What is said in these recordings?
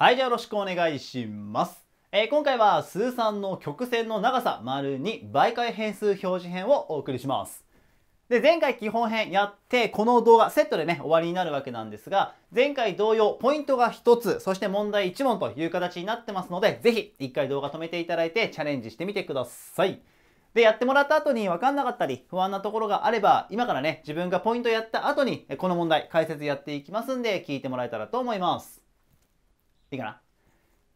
はい、じゃあよろしくお願いします。えー、今回は数3の曲線の長さ2媒介変数表示編をお送りします。で、前回基本編やって、この動画、セットでね、終わりになるわけなんですが、前回同様、ポイントが1つ、そして問題1問という形になってますので、ぜひ、1回動画止めていただいて、チャレンジしてみてください。で、やってもらった後に分かんなかったり、不安なところがあれば、今からね、自分がポイントやった後に、この問題、解説やっていきますんで、聞いてもらえたらと思います。いいかな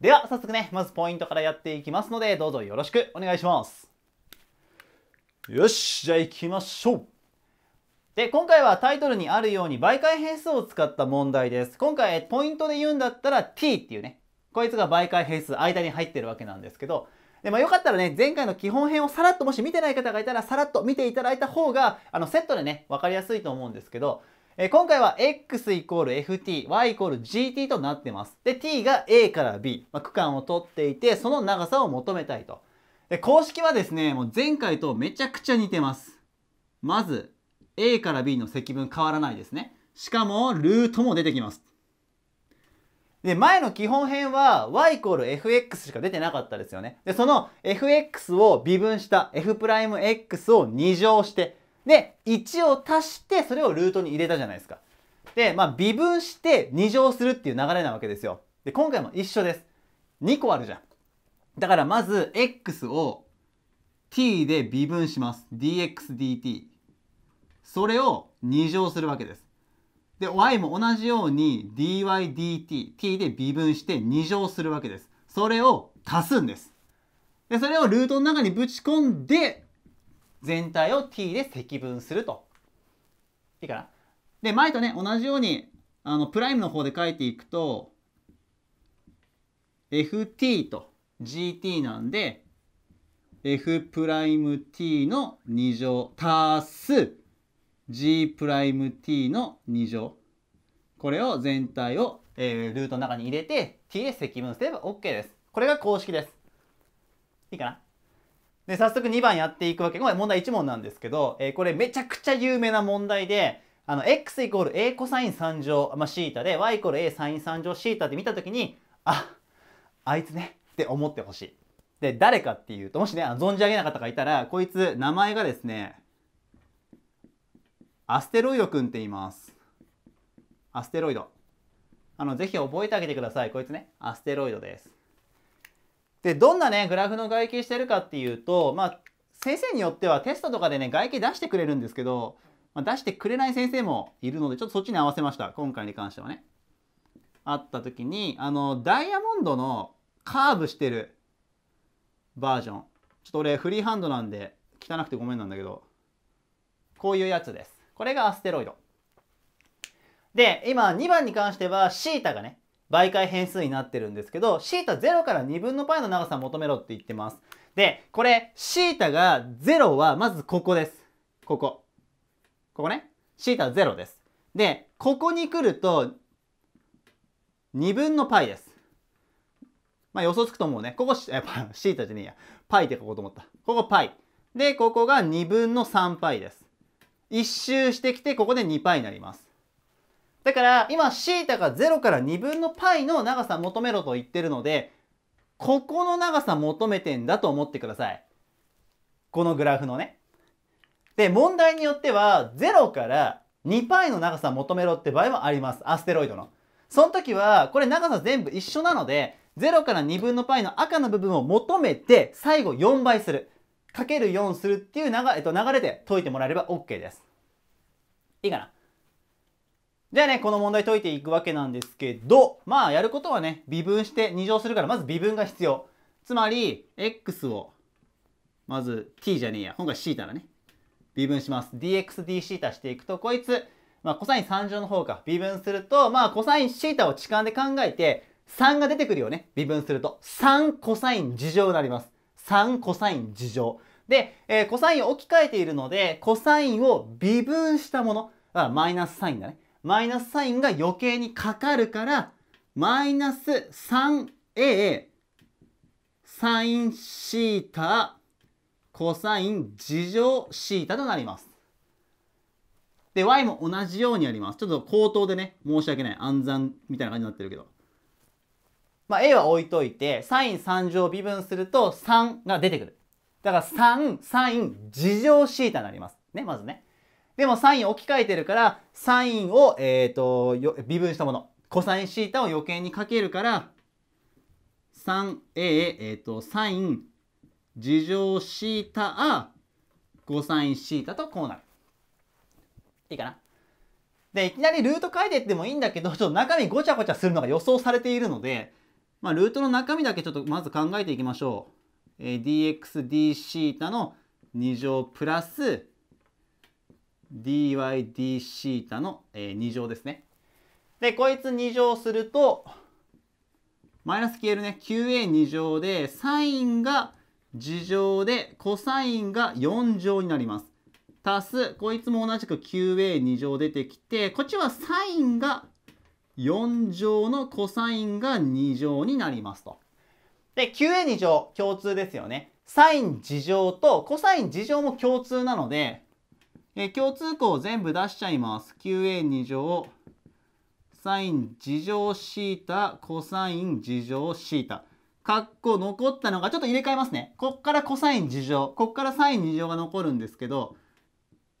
では早速ねまずポイントからやっていきますのでどうぞよろしくお願いしますよしじゃあいきましょうで今回はタイトルにあるように媒介変数を使った問題です今回ポイントで言うんだったら t っていうねこいつが媒介変数間に入ってるわけなんですけどで、まあ、よかったらね、前回の基本編をさらっともし見てない方がいたら、さらっと見ていただいた方が、あの、セットでね、分かりやすいと思うんですけど、え今回は x イコール ft、y イコール gt となってます。で、t が a から b、まあ、区間を取っていて、その長さを求めたいと。で、公式はですね、もう前回とめちゃくちゃ似てます。まず、a から b の積分変わらないですね。しかも、ルートも出てきます。で、前の基本編は y イコール fx しか出てなかったですよね。で、その fx を微分した f'x を2乗して、で、1を足して、それをルートに入れたじゃないですか。で、まあ、微分して2乗するっていう流れなわけですよ。で、今回も一緒です。2個あるじゃん。だからまず、x を t で微分します。dxdt。それを2乗するわけです。で、y も同じように dydt、t で微分して2乗するわけです。それを足すんです。で、それをルートの中にぶち込んで、全体を t で積分すると。いいかなで、前とね、同じように、あの、プライムの方で書いていくと、ft と gt なんで、f プライム t の2乗足す g プライム t の2乗。これを全体を、えー、ルートの中に入れて t で積分すれば OK です。これが公式です。いいかなで、早速2番やっていくわけ。これ問題1問なんですけど、えー、これめちゃくちゃ有名な問題で、あの、x イコール a コサイン3乗、まあ、シータで、y イコール a サイン3乗シータって見たときに、あ、あいつねって思ってほしい。で、誰かっていうと、もしね、存じ上げなかった方がいたら、こいつ、名前がですね、アステロイドくんって言います。アステロイド。あの、ぜひ覚えてあげてください。こいつね、アステロイドです。でどんなねグラフの外形してるかっていうとまあ先生によってはテストとかでね外形出してくれるんですけど、まあ、出してくれない先生もいるのでちょっとそっちに合わせました今回に関してはね。あった時にあのダイヤモンドのカーブしてるバージョンちょっと俺フリーハンドなんで汚くてごめんなんだけどこういうやつです。これがアステロイド。で今2番に関してはシータがね媒介変数になってるんですけど、θ 0から2分の π の長さ求めろって言ってます。で、これ、θ が0はまずここです。ここ。ここね。θ0 です。で、ここに来ると、2分の π です。まあ予想つくと思うね。ここ、ー θ じゃねえや。π って書こうと思った。ここ π。で、ここが2分の 3π です。一周してきて、ここで 2π になります。だから今 θ が0から2分の π の長さ求めろと言ってるのでここの長さ求めてんだと思ってください。このグラフのね。で問題によっては0から2 π の長さ求めろって場合もあります。アステロイドの。その時はこれ長さ全部一緒なので0から2分の π の赤の部分を求めて最後4倍する。かける4するっていう流,、えっと、流れで解いてもらえれば OK です。いいかなじゃあね、この問題解いていくわけなんですけど、まあやることはね、微分して2乗するから、まず微分が必要。つまり、x を、まず t じゃねえや、今回 θ だね。微分します。dxdθ していくと、こいつ、まあ、コサイン3乗の方か、微分すると、まあ、コサイン θ を置換で考えて、3が出てくるよね。微分すると。3コサイン事乗になります。3コサイン事乗。で、えー、コサインを置き換えているので、コサインを微分したもの、マイナスサインだね。マイナスサインが余計にかかるからマイナス 3a サインシータコサイン事乗シータとなります。で y も同じようにやります。ちょっと口頭でね申し訳ない暗算みたいな感じになってるけど。まあ、a は置いといてサイン3乗微分すると3が出てくる。だから3サイン事乗シータになります。ねまずね。でもサイン置き換えてるから、サインを、えーと、微分したもの。コサインシータを余計にかけるから、3A、えーと、とサイン事乗シータコサインシータとこうなる。いいかなで、いきなりルート書いてってもいいんだけど、ちょっと中身ごちゃごちゃするのが予想されているので、まあ、ルートの中身だけちょっとまず考えていきましょう。えー、dxd シータの2乗プラス dydθ の、えー、2乗ですね。で、こいつ2乗すると、マイナス消えるね、q a 2乗で、サインが2乗で、コサインが4乗になります。足す、こいつも同じく q a 2乗出てきて、こっちはサインが4乗のコサインが2乗になりますと。で、q a 2乗共通ですよね。サイン2乗とコサイン2乗も共通なので、え共通項全部出しちゃいます。q a 2乗サイン2乗シータコサイン2乗シータ。かっこ残ったのがちょっと入れ替えますね。こっからコサイン2乗。こっからサイン2乗が残るんですけど、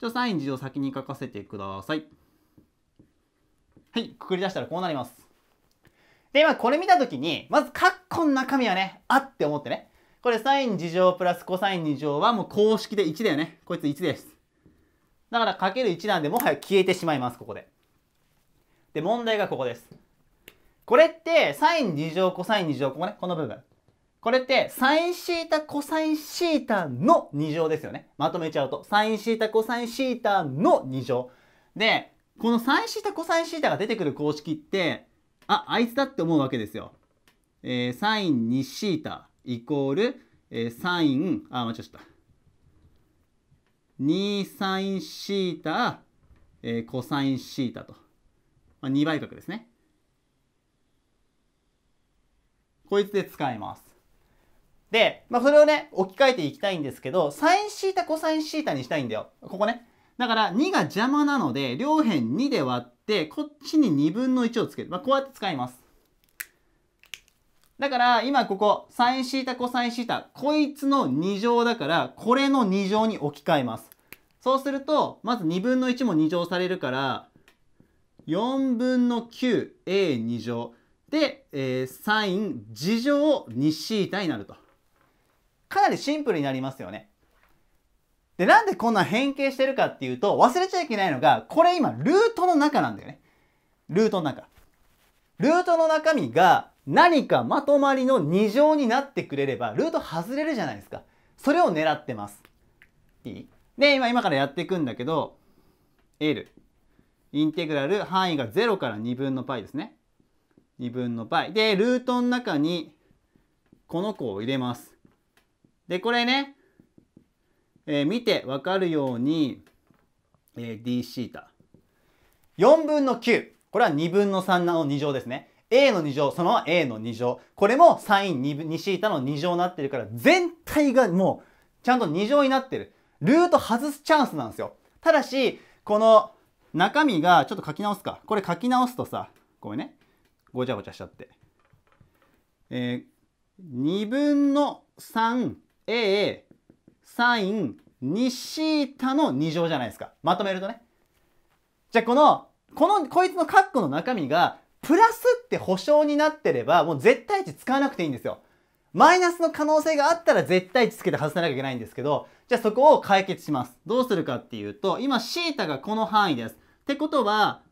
ちょサイン2乗先に書かせてください。はい、くくり出したらこうなります。で、まあこれ見たときに、まずカッコの中身はね、あって思ってね。これサイン2乗プラスコサイン2乗はもう公式で1だよね。こいつ1です。だからかける1なんでもはや消えてしまいます、ここで。で、問題がここです。これって、サイン2乗コサイン2乗、ここね、この部分。これって、サインシータコサインシータの2乗ですよね。まとめちゃうと。サインシータコサインシータの2乗。で、このサインシータコサインシータが出てくる公式って、あ、あいつだって思うわけですよ。えー、サイン2シータイコール、えー、サイン、あ、間違えちゃった。2サインシータ、えー、コサインシータと、まあ、2倍角ですね。こいつで使います。で、まあ、それをね、置き換えていきたいんですけど、サインシータ、コサインシータにしたいんだよ。ここね。だから2が邪魔なので、両辺2で割って、こっちに2分の1をつける。まあ、こうやって使います。だから今ここ、サインシータ、コサインシータ、こいつの2乗だから、これの2乗に置き換えます。そうすると、まず2分の1も2乗されるから、4分の 9a2 乗で、えー、サイン2乗 2θ になると。かなりシンプルになりますよね。で、なんでこんな変形してるかっていうと、忘れちゃいけないのが、これ今、ルートの中なんだよね。ルートの中。ルートの中身が何かまとまりの2乗になってくれれば、ルート外れるじゃないですか。それを狙ってます。いいで、今、今からやっていくんだけど、L、インテグラル、範囲が0から2分の π ですね。2分の π。で、ルートの中に、この子を入れます。で、これね、えー、見てわかるように、えー、dθ。4分の9。これは2分の3の2乗ですね。a の2乗、その a の2乗。これも sin2θ の2乗になってるから、全体がもう、ちゃんと2乗になってる。ルート外すチャンスなんですよ。ただし、この中身が、ちょっと書き直すか。これ書き直すとさ、ごめんね、ごちゃごちゃしちゃって。えー、2分の 3a サイン2タの2乗じゃないですか。まとめるとね。じゃあこの、この、こいつの括弧の中身が、プラスって保証になってれば、もう絶対値使わなくていいんですよ。マイナスの可能性があったら絶対値つけて外さなきゃいけないんですけど、じゃあそこを解決します。どうするかっていうと、今 θ がこの範囲です。ってことは、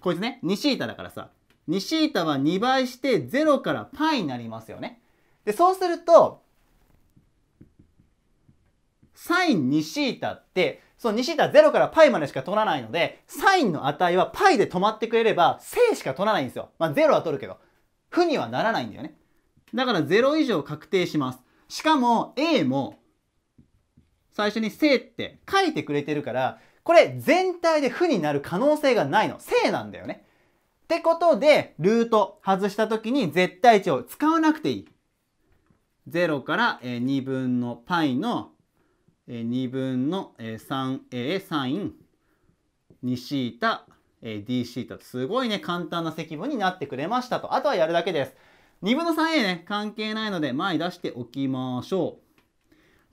こいつね、2θ だからさ、2θ は2倍して0から π になりますよね。で、そうすると、sin2θ って、その 2θ0 から π までしか取らないので、sin の値は π で止まってくれれば、正しか取らないんですよ。まあ0は取るけど、負にはならないんだよね。だから0以上確定します。しかも A も最初に正って書いてくれてるから、これ全体で負になる可能性がないの。正なんだよね。ってことで、ルート外した時に絶対値を使わなくていい。0から2分の π の2分の 3a サイン 2θdθ すごいね簡単な積分になってくれましたとあとはやるだけです2分の 3a ね、関係ないので前に出しておきましょ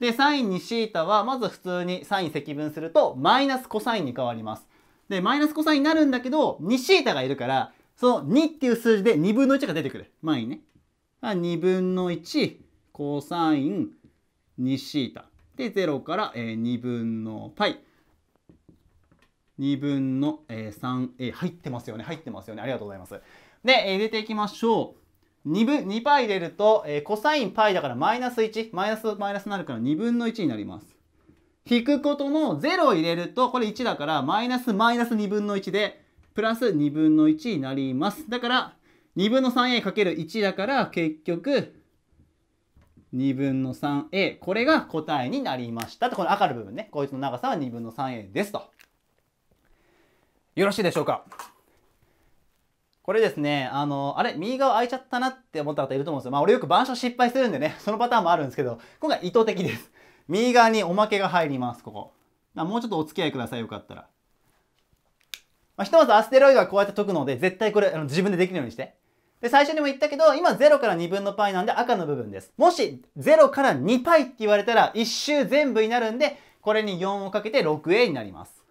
う。で、サインに θ は、まず普通にサイン積分すると、マイナスコサインに変わります。で、マイナスコサインになるんだけど、2θ がいるから、その2っていう数字で2分の1が出てくる。前にね。2分の1、コサイン 2θ。で、0から2分の π。2分の 3a 入ってますよね。入ってますよね。ありがとうございます。で、入れていきましょう。2分、2パ入れると、えー、コサインパイだからマイナス1、マイナスマイナスになるから2分の1になります。引くことの0を入れると、これ1だから、マイナスマイナス2分の1で、プラス2分の1になります。だから、2分の 3a×1 だから、結局、2分の 3a。これが答えになりました。と、この赤の部分ね。こいつの長さは2分の 3a ですと。よろしいでしょうかこれですね、あの、あれ右側開いちゃったなって思った方いると思うんですよ。まあ俺よく板書失敗するんでね、そのパターンもあるんですけど、今回意図的です。右側におまけが入ります、ここ。もうちょっとお付き合いください、よかったら。まあ、ひとまずアステロイドはこうやって解くので、絶対これあの自分でできるようにして。で、最初にも言ったけど、今0から2分の π なんで赤の部分です。もし0から 2π って言われたら、1周全部になるんで、これに4をかけて 6a になります。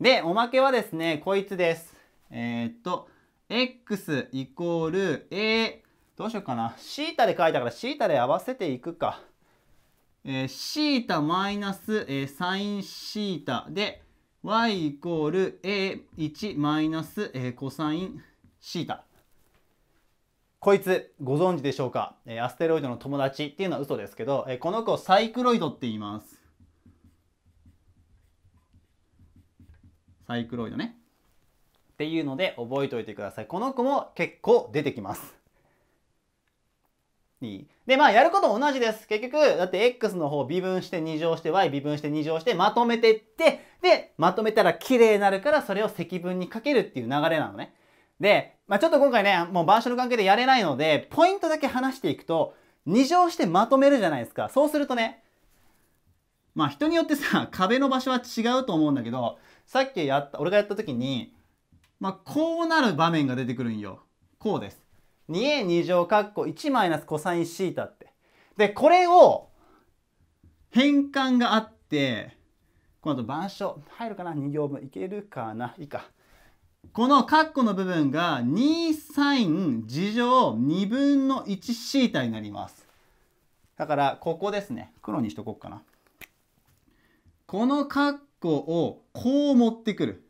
で、おまけはですね、こいつです。えー、っと、x イコール a、どうしようかな。θ で書いたから θ で合わせていくか。えー、θ マイナス、えー、サイン θ で y イコール a1 マイナス、えー、コサイン θ。こいつご存知でしょうか、えー、アステロイドの友達っていうのは嘘ですけど、えー、この子をサイクロイドって言います。サイクロイドね。っていうので覚えておいてください。この子も結構出てきます。いいで、まあ、やることも同じです。結局、だって x の方微分して2乗して y 微分して2乗してまとめてって、で、まとめたら綺麗になるからそれを積分にかけるっていう流れなのね。で、まあ、ちょっと今回ね、もう板書の関係でやれないので、ポイントだけ話していくと、2乗してまとめるじゃないですか。そうするとね、まあ人によってさ、壁の場所は違うと思うんだけど、さっきやった、俺がやった時に、まあ、こうなる場面が出てくるんよ。こうです。2a2 乗括弧こ1マイナスコサインシータって。で、これを変換があって、この後板書入るかな ?2 行分いけるかないいか。この括弧の部分が2サイン事乗2分の1シータになります。だからここですね。黒にしとこうかな。この括弧をこう持ってくる。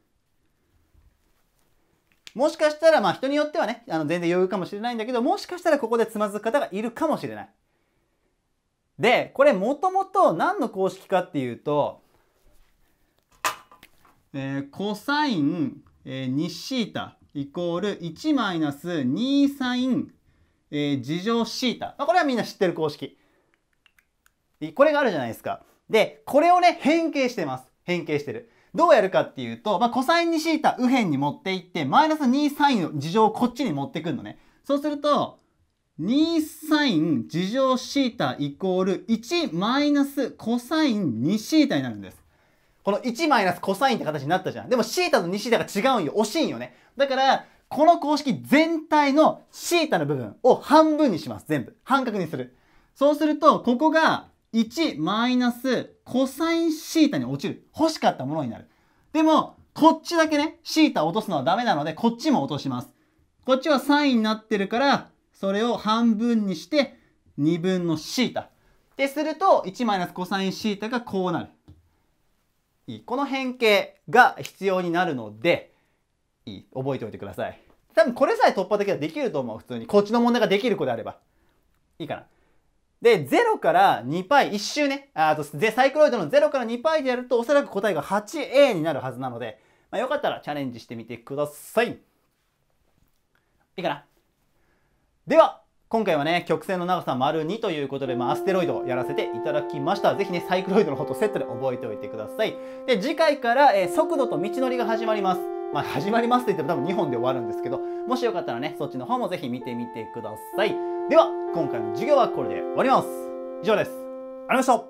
もしかしたら、まあ人によってはね、あの全然余裕かもしれないんだけど、もしかしたらここでつまずく方がいるかもしれない。で、これもともと何の公式かっていうと、えー、コサイン、えー、2シータイコール1マイナス2サイン、えー、事乗シータ。まあ、これはみんな知ってる公式。これがあるじゃないですか。で、これをね、変形してます。変形してる。どうやるかっていうと、まあ、コサインにシータ右辺に持っていって、マイナス2サインの事情をこっちに持ってくるのね。そうすると、2サイン事情シータイコール1マイナスコサイン2シータになるんです。この1マイナスコサインって形になったじゃん。でもシータと2シータが違うんよ。惜しいんよね。だから、この公式全体のシータの部分を半分にします。全部。半角にする。そうすると、ここが1マイナスコサインシータに落ちる。欲しかったものになる。でも、こっちだけね、シータ落とすのはダメなので、こっちも落とします。こっちはサインになってるから、それを半分にして、2分のシータ。ってすると、1マイナスコサインシータがこうなる。いい。この変形が必要になるので、いい。覚えておいてください。多分これさえ突破できればできると思う、普通に。こっちの問題ができる子であれば。いいかな。で、0から2 π 一周ね、あと、サイクロイドの0から2 π でやると、おそらく答えが 8a になるはずなので、まあ、よかったらチャレンジしてみてください。いいかなでは、今回はね、曲線の長さ丸2ということで、まあ、アステロイドをやらせていただきました。ぜひね、サイクロイドの方とセットで覚えておいてください。で、次回から、えー、速度と道のりが始まります。まあ、始まりますと言っても多分2本で終わるんですけど、もしよかったらね、そっちの方もぜひ見てみてください。では今回の授業はこれで終わります以上ですありがとうございました